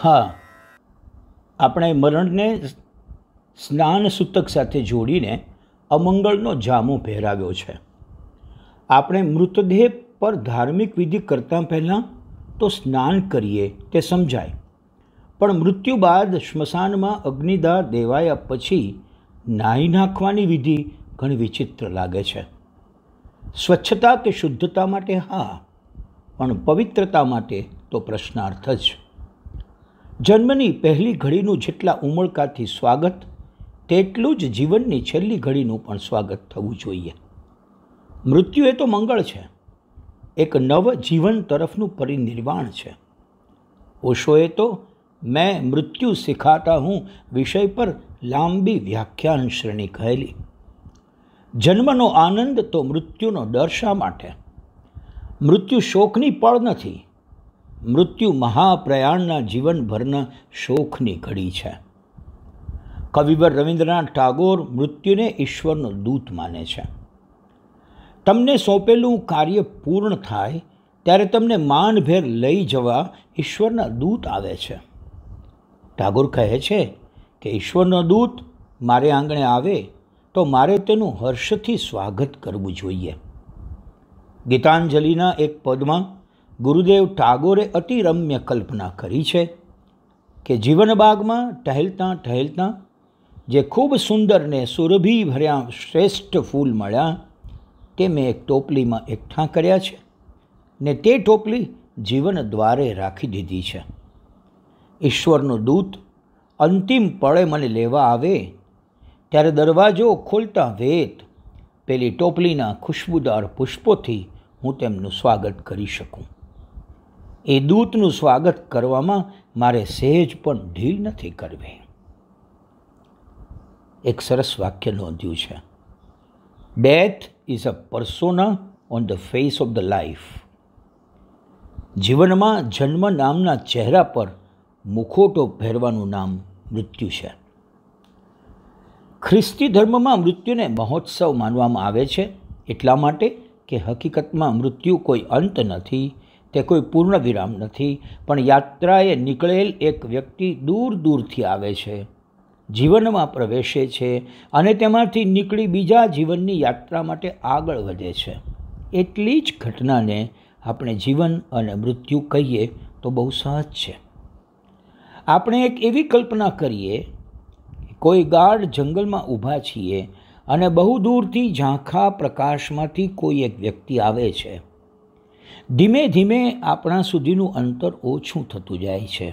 હા આપણે મરણને સ્નાન સૂતક સાથે જોડીને અમંગળનો જામો પહેરાવ્યો છે આપણે મૃતદેહ પર ધાર્મિક વિધિ કરતાં પહેલાં તો સ્નાન કરીએ તે સમજાય પણ મૃત્યુ બાદ શ્મશાનમાં અગ્નિદાહ દેવાયા પછી નાહી નાખવાની વિધિ ઘણી વિચિત્ર લાગે છે સ્વચ્છતા કે શુદ્ધતા માટે હા પણ પવિત્રતા માટે તો પ્રશ્નાર્થ જ જન્મની પહેલી ઘડીનું જેટલા ઉમળકાથી સ્વાગત તેટલું જ જીવનની છેલ્લી ઘડીનું પણ સ્વાગત થવું જોઈએ મૃત્યુ એ તો મંગળ છે એક નવ જીવન તરફનું પરિનિર્વાણ છે ઓશોએ તો મેં મૃત્યુ શીખાતા હું વિષય પર લાંબી વ્યાખ્યાન શ્રેણી કહેલી જન્મનો આનંદ તો મૃત્યુનો ડર માટે મૃત્યુ શોકની પળ નથી મૃત્યુ મહાપ્રયાણના જીવનભરના શોખની ઘડી છે કવિવર રવિન્દ્રનાથ ટાગોર મૃત્યુને ઈશ્વરનો દૂત માને છે તમને સોંપેલું કાર્ય પૂર્ણ થાય ત્યારે તમને માનભેર લઈ જવા ઈશ્વરના દૂત આવે છે ટાગોર કહે છે કે ઈશ્વરનો દૂત મારે આંગણે આવે તો મારે તેનું હર્ષથી સ્વાગત કરવું જોઈએ ગીતાંજલિના એક પદમાં ગુરુદેવ ટાગોરે અતિ રમ્ય કલ્પના કરી છે કે જીવનબાગમાં ટહેલતા ટહેલતા જે ખૂબ સુંદર ને સુરભી ભર્યા શ્રેષ્ઠ ફૂલ મળ્યા તે મેં એક ટોપલીમાં એકઠા કર્યા છે ને તે ટોપલી જીવન દ્વારે રાખી દીધી છે ઈશ્વરનું દૂત અંતિમ પળે મને લેવા આવે ત્યારે દરવાજો ખોલતા વેત પેલી ટોપલીના ખુશ્બુદાર પુષ્પોથી હું તેમનું સ્વાગત કરી શકું એ દૂતનું સ્વાગત કરવામાં મારે સહેજ પણ ઢીલ નથી કરવી એક સરસ વાક્ય નોંધ્યું છે death is a persona on the face of the life જીવનમાં જન્મ નામના ચહેરા પર મુખોટો પહેરવાનું નામ મૃત્યુ છે ખ્રિસ્તી ધર્મમાં મૃત્યુને મહોત્સવ માનવામાં આવે છે એટલા માટે કે હકીકતમાં મૃત્યુ કોઈ અંત નથી તે કોઈ પૂર્ણ વિરામ નથી પણ યાત્રાએ નીકળેલ એક વ્યક્તિ દૂર દૂરથી આવે છે જીવનમાં પ્રવેશે છે અને તેમાંથી નીકળી બીજા જીવનની યાત્રા માટે આગળ વધે છે એટલી જ ઘટનાને આપણે જીવન અને મૃત્યુ કહીએ તો બહુ સહજ છે આપણે એક એવી કલ્પના કરીએ કોઈ ગાઢ જંગલમાં ઊભા છીએ અને બહુ દૂરથી ઝાંખા પ્રકાશમાંથી કોઈ એક વ્યક્તિ આવે છે ધીમે ધીમે આપણા સુધીનું અંતર ઓછું થતું જાય છે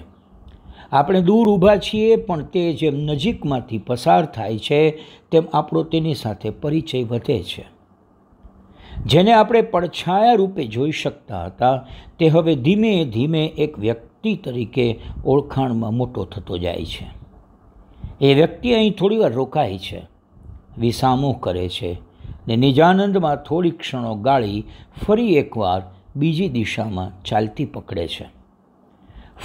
આપણે દૂર ઊભા છીએ પણ તે જેમ નજીકમાંથી પસાર થાય છે તેમ આપણો તેની સાથે પરિચય વધે છે જેને આપણે પડછાયા રૂપે જોઈ શકતા હતા તે હવે ધીમે ધીમે એક વ્યક્તિ તરીકે ઓળખાણમાં મોટો થતો જાય છે એ વ્યક્તિ અહીં થોડીવાર રોકાય છે વિસામો કરે છે ને નિજાનંદમાં થોડી ક્ષણો ગાળી ફરી એકવાર બીજી દિશામાં ચાલતી પકડે છે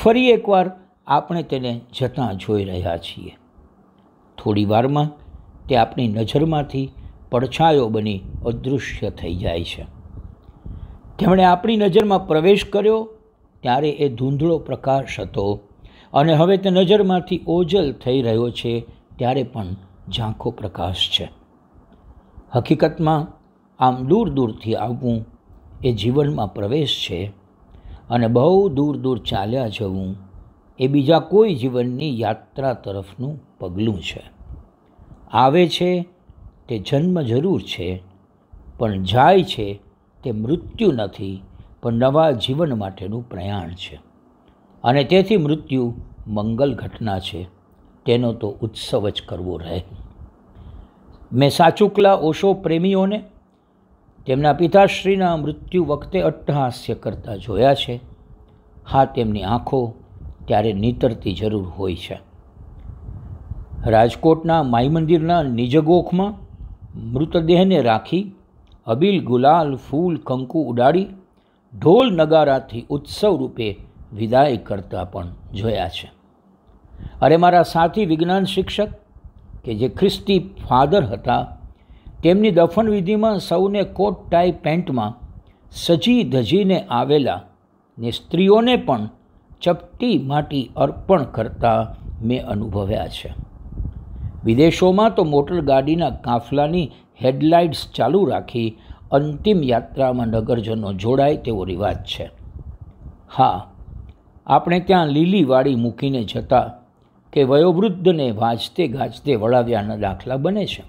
ફરી એકવાર આપણે તેને જતાં જોઈ રહ્યા છીએ થોડીવારમાં તે આપણી નજરમાંથી પડછાયો બની અદૃશ્ય થઈ જાય છે તેમણે આપણી નજરમાં પ્રવેશ કર્યો ત્યારે એ ધૂંધળો પ્રકાશ હતો અને હવે તે નજરમાંથી ઓજલ થઈ રહ્યો છે ત્યારે પણ ઝાંખો પ્રકાશ છે હકીકતમાં આમ દૂર દૂરથી આવવું એ જીવનમાં પ્રવેશ છે અને બહુ દૂર દૂર ચાલ્યા જવું એ બીજા કોઈ જીવનની યાત્રા તરફનું પગલું છે આવે છે તે જન્મ જરૂર છે પણ જાય છે તે મૃત્યુ નથી પણ નવા જીવન માટેનું પ્રયાણ છે અને તેથી મૃત્યુ મંગલ ઘટના છે તેનો તો ઉત્સવ જ કરવો રહે મેં સાચુકલા ઓશો પ્રેમીઓને તેમના પિતાશ્રીના મૃત્યુ વખતે અટ્ટહાસ્ય કરતા જોયા છે હા તેમની આંખો ત્યારે નીતરતી જરૂર હોય છે રાજકોટના માઈ મંદિરના નિજગોખમાં મૃતદેહને રાખી અબીલ ગુલાલ ફૂલ કંકુ ઉડાડી ઢોલ નગારાથી ઉત્સવ રૂપે વિદાય કરતા પણ જોયા છે અરે મારા સાથી વિજ્ઞાન શિક્ષક કે જે ખ્રિસ્તી ફાધર હતા તેમની દફનવિધિમાં સૌને કોટ ટાઈ પેન્ટમાં સજી ધજીને આવેલા ને સ્ત્રીઓને પણ ચપટી માટી અર્પણ કરતા મેં અનુભવ્યા છે વિદેશોમાં તો મોટર ગાડીના કાફલાની હેડલાઇટ્સ ચાલુ રાખી અંતિમ યાત્રામાં નગરજનો જોડાય તેવો રિવાજ છે હા આપણે ત્યાં લીલી વાડી મૂકીને જતાં કે વયોવૃદ્ધને વાજતે ગાજતે વળાવ્યાના દાખલા બને છે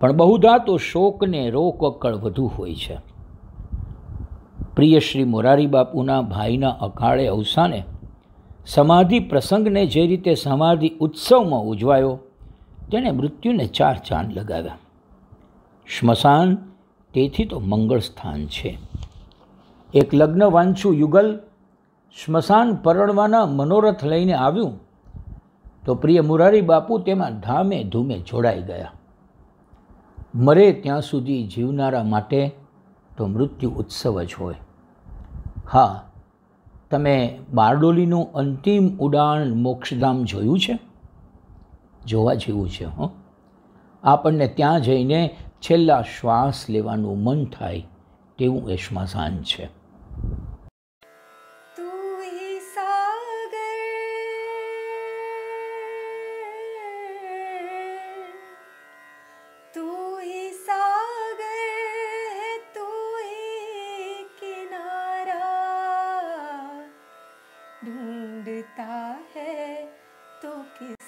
પણ બહુધા તો શોકને રોકકળ વધુ હોય છે પ્રિય શ્રી મોરારી બાપુના ભાઈના અકાળે અવસાને સમાધિ પ્રસંગને જે રીતે સમાધિ ઉત્સવમાં ઉજવાયો તેણે મૃત્યુને ચાર ચાંદ લગાવ્યા સ્મશાન તેથી તો મંગળ સ્થાન છે એક લગ્ન વાંછું યુગલ શ્મશાન પરણવાના મનોરથ લઈને આવ્યું તો પ્રિય મુરારી બાપુ તેમાં ધામે ધૂમે જોડાઈ ગયા મરે ત્યાં સુધી જીવનારા માટે તો મૃત્યુ ઉત્સવ જ હોય હા તમે બારડોલીનું અંતિમ ઉડાણ મોક્ષધામ જોયું છે જોવા જેવું છે હં આપણને ત્યાં જઈને છેલ્લા શ્વાસ લેવાનું મન થાય તેવું એ શ્મશાન છે